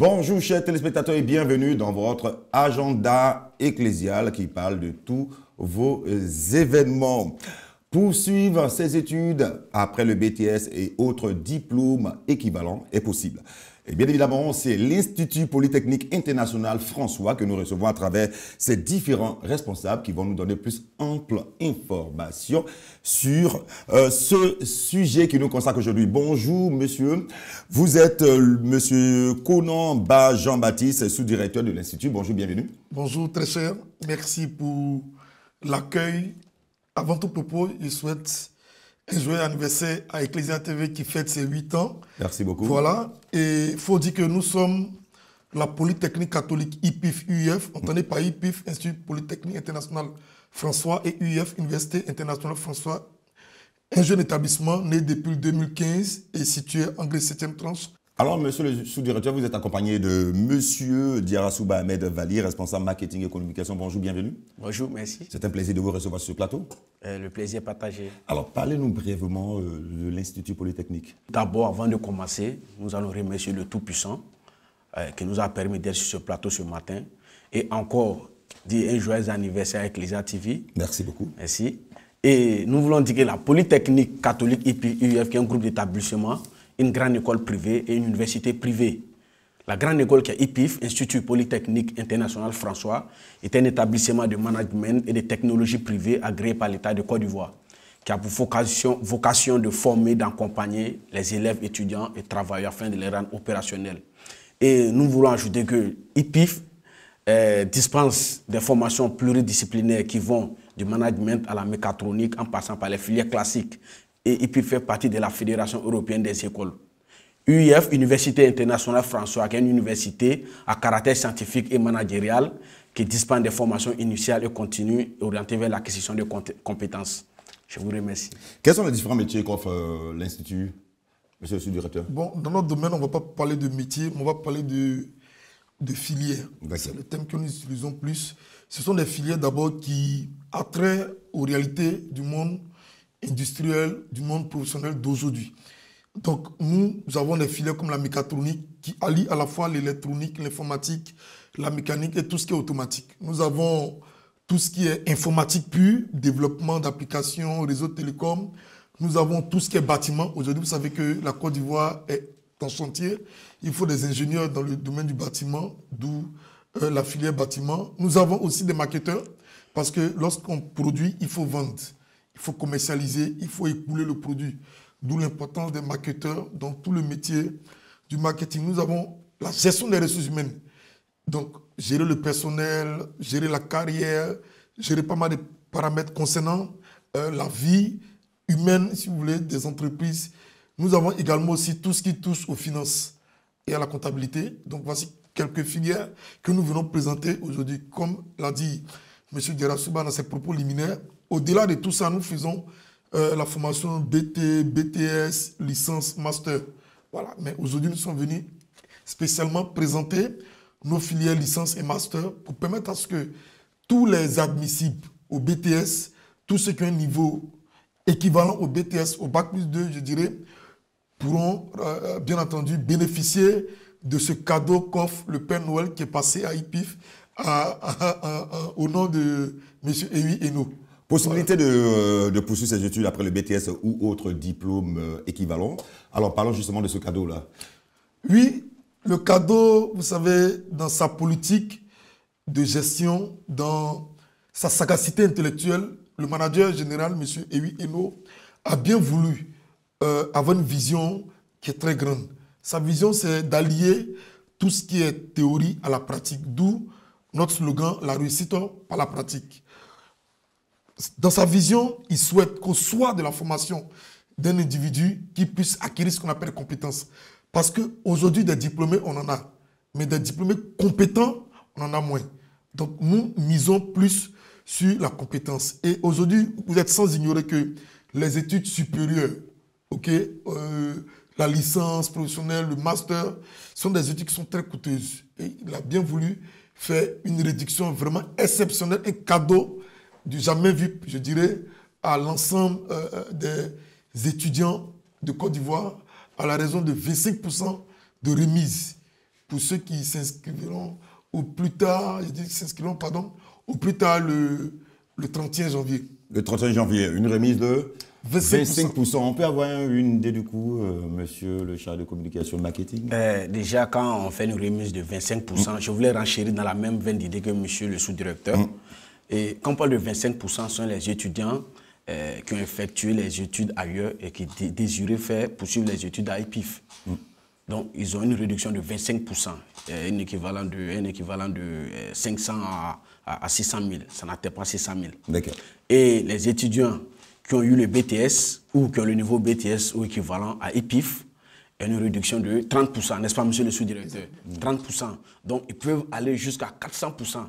Bonjour chers téléspectateurs et bienvenue dans votre agenda ecclésial qui parle de tous vos euh, événements. Poursuivre ses études après le BTS et autres diplômes équivalents est possible. Et bien évidemment, c'est l'Institut Polytechnique International François que nous recevons à travers ces différents responsables qui vont nous donner plus ample information sur euh, ce sujet qui nous consacre aujourd'hui. Bonjour, monsieur. Vous êtes euh, monsieur Conan Ba Jean-Baptiste, sous-directeur de l'Institut. Bonjour, bienvenue. Bonjour, très cher. Merci pour l'accueil. Avant tout propos, je souhaite Joyeux anniversaire à Ecclesia TV qui fête ses 8 ans. Merci beaucoup. Voilà. Et il faut dire que nous sommes la Polytechnique catholique ipif UF, mm. entendez pas IPIF, Institut Polytechnique International François et UEF, Université Internationale François. Un jeune établissement né depuis 2015 et situé en Grèce 7e tranche alors, monsieur le sous-directeur, vous êtes accompagné de monsieur Diarasouba Ahmed Vali, responsable marketing et communication. Bonjour, bienvenue. Bonjour, merci. C'est un plaisir de vous recevoir sur ce plateau. Euh, le plaisir partagé. Alors, parlez-nous brièvement euh, de l'Institut Polytechnique. D'abord, avant de commencer, nous allons remercier le Tout-Puissant euh, qui nous a permis d'être sur ce plateau ce matin. Et encore, dire un joyeux anniversaire à Ecclesia TV. Merci beaucoup. Merci. Et nous voulons dire que la Polytechnique catholique IPUF, qui est un groupe d'établissements, une grande école privée et une université privée. La grande école qui est IPIF, Institut Polytechnique International François, est un établissement de management et de technologie privée agréé par l'État de Côte d'Ivoire, qui a pour vocation, de former, d'accompagner les élèves, étudiants et travailleurs afin de les rendre opérationnels. Et nous voulons ajouter que IPIF euh, dispense des formations pluridisciplinaires qui vont du management à la mécatronique en passant par les filières classiques et puis partie de la Fédération européenne des écoles. UIF, Université internationale François, qui est une université à caractère scientifique et managérial qui dispense des formations initiales et continues orientées vers l'acquisition de compétences. Je vous remercie. Quels sont les différents métiers qu'offre euh, l'Institut, monsieur le directeur Bon, dans notre domaine, on ne va pas parler de métier, on va parler de, de filières. le thème que nous utilisons plus. Ce sont des filières d'abord qui attraient aux réalités du monde industriel du monde professionnel d'aujourd'hui. Donc nous, nous avons des filières comme la mécatronique qui allie à la fois l'électronique, l'informatique, la mécanique et tout ce qui est automatique. Nous avons tout ce qui est informatique pure, développement d'applications, réseau de télécom. Nous avons tout ce qui est bâtiment. Aujourd'hui, vous savez que la Côte d'Ivoire est en chantier. Il faut des ingénieurs dans le domaine du bâtiment, d'où euh, la filière bâtiment. Nous avons aussi des marketeurs parce que lorsqu'on produit, il faut vendre il faut commercialiser, il faut écouler le produit. D'où l'importance des marketeurs dans tout le métier du marketing. Nous avons la gestion des ressources humaines. Donc, gérer le personnel, gérer la carrière, gérer pas mal de paramètres concernant euh, la vie humaine, si vous voulez, des entreprises. Nous avons également aussi tout ce qui touche aux finances et à la comptabilité. Donc, voici quelques filières que nous venons présenter aujourd'hui. Comme l'a dit M. Gerasouba dans ses propos liminaires, au-delà de tout ça, nous faisons euh, la formation BT, BTS, licence, master. Voilà. Mais aujourd'hui, nous sommes venus spécialement présenter nos filières licence et master pour permettre à ce que tous les admissibles au BTS, tous ceux qui ont un niveau équivalent au BTS, au Bac plus 2, je dirais, pourront euh, euh, bien entendu bénéficier de ce cadeau qu'offre le Père Noël qui est passé à IPIF au nom de M. Ewi Eno. Possibilité euh, de, poursuivre ses études après le BTS ou autre diplôme euh, équivalent. Alors parlons justement de ce cadeau-là. Oui, le cadeau, vous savez, dans sa politique de gestion, dans sa sagacité intellectuelle, le manager général, M. Ewi Eno, a bien voulu euh, avoir une vision qui est très grande. Sa vision, c'est d'allier tout ce qui est théorie à la pratique, d'où notre slogan, la réussite par la pratique dans sa vision, il souhaite qu'on soit de la formation d'un individu qui puisse acquérir ce qu'on appelle compétence. Parce qu'aujourd'hui, des diplômés, on en a. Mais des diplômés compétents, on en a moins. Donc nous misons plus sur la compétence. Et aujourd'hui, vous êtes sans ignorer que les études supérieures, ok, euh, la licence professionnelle, le master, sont des études qui sont très coûteuses. Et il a bien voulu faire une réduction vraiment exceptionnelle, un cadeau du jamais vu, je dirais, à l'ensemble euh, euh, des étudiants de Côte d'Ivoire à la raison de 25% de remise pour ceux qui s'inscriront au plus tard, je dis s'inscriront, pardon, au plus tard le, 31 janvier. Le 31 janvier, une remise de 25%. On peut avoir une idée du coup, euh, monsieur le chef de communication marketing Déjà, quand on fait une remise de 25%, je voulais renchérir dans la même veine d'idée que monsieur le sous-directeur. Hum. Et quand on parle de 25%, ce sont les étudiants euh, qui ont effectué les études ailleurs et qui désirent faire, poursuivre les études à EPIF. Mm. Donc, ils ont une réduction de 25%, euh, un équivalent de, un équivalent de 500 euh, à, 600 000. Ça n'atteint pas 600 000. Et les étudiants qui ont eu le BTS ou qui ont le niveau BTS ou équivalent à EPIF, une réduction de 30%, n'est-ce pas, monsieur le sous-directeur 30%. Mm. Donc, ils peuvent aller jusqu'à 400%.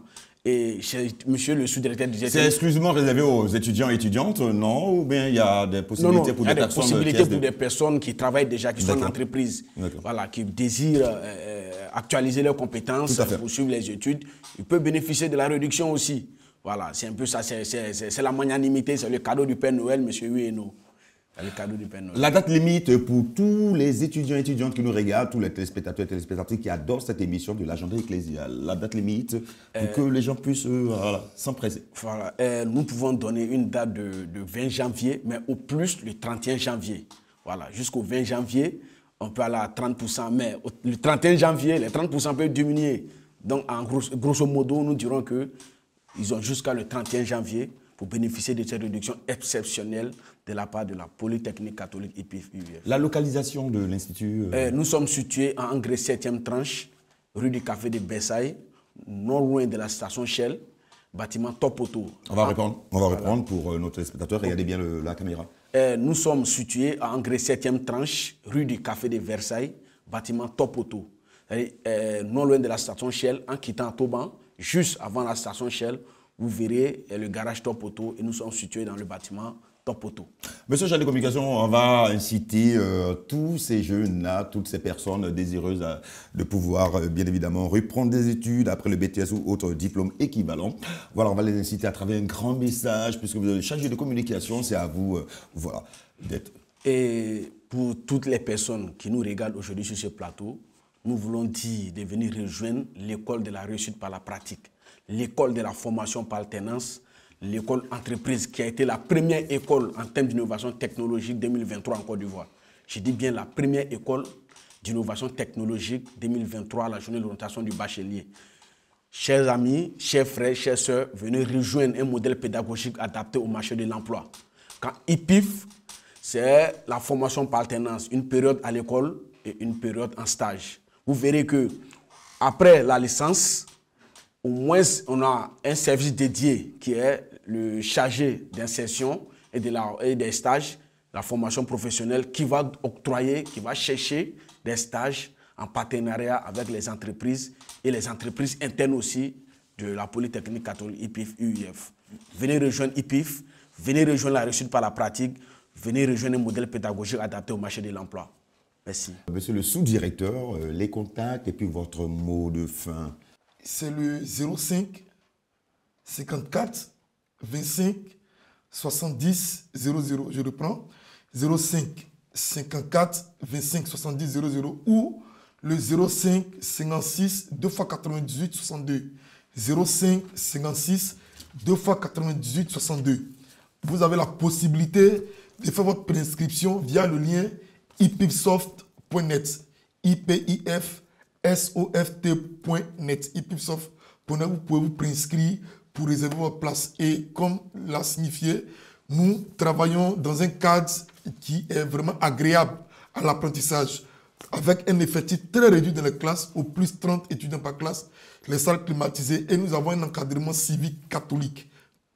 Et monsieur le sous-directeur du C'est exclusivement réservé aux étudiants et étudiantes, non Ou bien il y a des possibilités pour des, personnes qui travaillent déjà, qui sont en entreprise, voilà, qui désirent euh, euh, actualiser leurs compétences, poursuivre les études. Ils peuvent bénéficier de la réduction aussi. Voilà, c'est un peu ça, c'est la magnanimité, c'est le cadeau du Père Noël, monsieur Hueno. La date limite pour tous les étudiants et étudiantes qui nous regardent, tous les téléspectateurs et téléspectatrices qui adorent cette émission de l'agenda ecclésial. La date limite pour euh, que les gens puissent euh, voilà, Voilà. Euh, nous pouvons donner une date de, 20 janvier, mais au plus le 31 janvier. Voilà, jusqu'au 20 janvier, on peut aller à 30%, mais le 31 janvier, les 30% peuvent diminuer. Donc, grosso modo, nous dirons qu'ils ont jusqu'à le 31 janvier pour bénéficier de cette réduction exceptionnelle de la part de la Polytechnique catholique IPIF La localisation de l'Institut euh, euh, Nous sommes situés en Grès 7e tranche, rue du Café de Versailles, non loin de la station Shell, bâtiment top auto. On va répondre, on va pour euh, nos téléspectateurs. Regardez bien la caméra. nous sommes situés à Grès 7e tranche, rue du Café de Versailles, bâtiment top auto. non loin de la station Shell, en quittant Toban, juste avant la station Shell, vous verrez le garage top auto et nous sommes situés dans le bâtiment poteau poteau. Monsieur Chargé de Communication, on va inciter euh, tous ces jeunes-là, toutes ces personnes désireuses euh, de pouvoir, euh, bien évidemment, reprendre des études après le BTS ou autre diplôme équivalent. Voilà, on va les inciter à travers un grand message, puisque vous avez chargé de communication, c'est à vous, voilà, d'être. Et pour toutes les personnes qui nous regardent aujourd'hui sur ce plateau, nous voulons dire de venir rejoindre l'école de la réussite par la pratique, l'école de la formation par l'alternance l'école entreprise qui a été la première école en termes d'innovation technologique 2023 en Côte d'Ivoire. Je dis bien la première école d'innovation technologique 2023, la journée l'orientation du bachelier. Chers amis, chers frères, chers sœurs, venez rejoindre un modèle pédagogique adapté au marché de l'emploi. Quand IPIF, c'est la formation par alternance, une période à l'école et une période en stage. Vous verrez que après la licence, au moins on a un service dédié qui est le chargé d'insertion et, de des stages, la formation professionnelle, qui va octroyer, qui va chercher des stages en partenariat avec les entreprises et les entreprises internes aussi de la Polytechnique catholique IPIF UIF. Venez rejoindre IPIF, venez rejoindre la réussite par la pratique, venez rejoindre un modèle pédagogique adapté au marché de l'emploi. Merci. Monsieur le sous-directeur, euh, les contacts et puis votre mot de fin. C'est le 05 54 25 70 00. Je reprends. 05 54 25 70 00 ou le 05 56 2 x 98 62. 05 56 2 x 98 62. Vous avez la possibilité de faire votre préinscription via le lien ipipsoft.net. ipifsoft.net. ipipsoft.net. Vous pouvez vous préinscrire pour réserver votre place. Et comme l'a signifié, nous travaillons dans un cadre qui est vraiment agréable à l'apprentissage, avec un effectif très réduit dans les classes, au plus 30 étudiants par classe, les salles climatisées, et nous avons un encadrement civique catholique.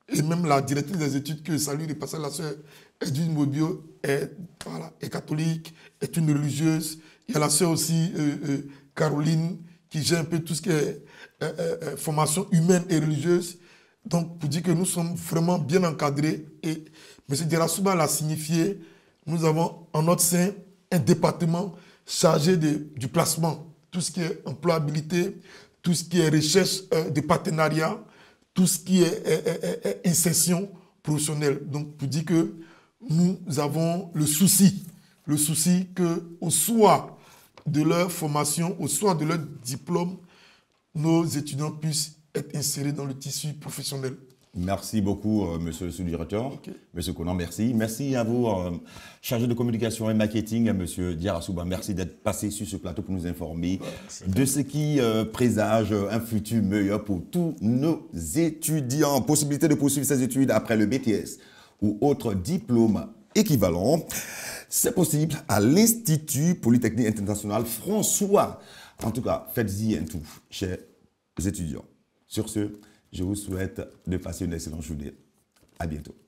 Et même la directrice des études que je salue, les passage la sœur Edwin Mobio, est, voilà, catholique, est une religieuse. Il y a la sœur aussi, euh, euh, Caroline, qui gère un peu tout ce qui est euh, formation humaine et religieuse. Donc, pour dire que nous sommes vraiment bien encadrés, et M. Derasouba l'a signifié, nous avons en notre sein un département chargé du placement, tout ce qui est employabilité, tout ce qui est recherche euh, de partenariat, tout ce qui est, insertion professionnelle. Donc, pour dire que nous avons le souci, le souci que au soir de leur formation, au soir de leur diplôme, nos étudiants puissent être inséré dans le tissu professionnel. Merci beaucoup, M. Euh, monsieur le sous-directeur. M. Monsieur Conan, merci. Merci à vous, euh, chargé de communication et marketing, M. monsieur Diarasouba. Merci d'être passé sur ce plateau pour nous informer de ce qui euh, présage un futur meilleur pour tous nos étudiants. Possibilité de poursuivre ses études après le BTS ou autre diplôme équivalent. C'est possible à l'Institut Polytechnique International François. En tout cas, faites-y un tout, chers étudiants. Sur ce, je vous souhaite de passer une excellente journée. À bientôt.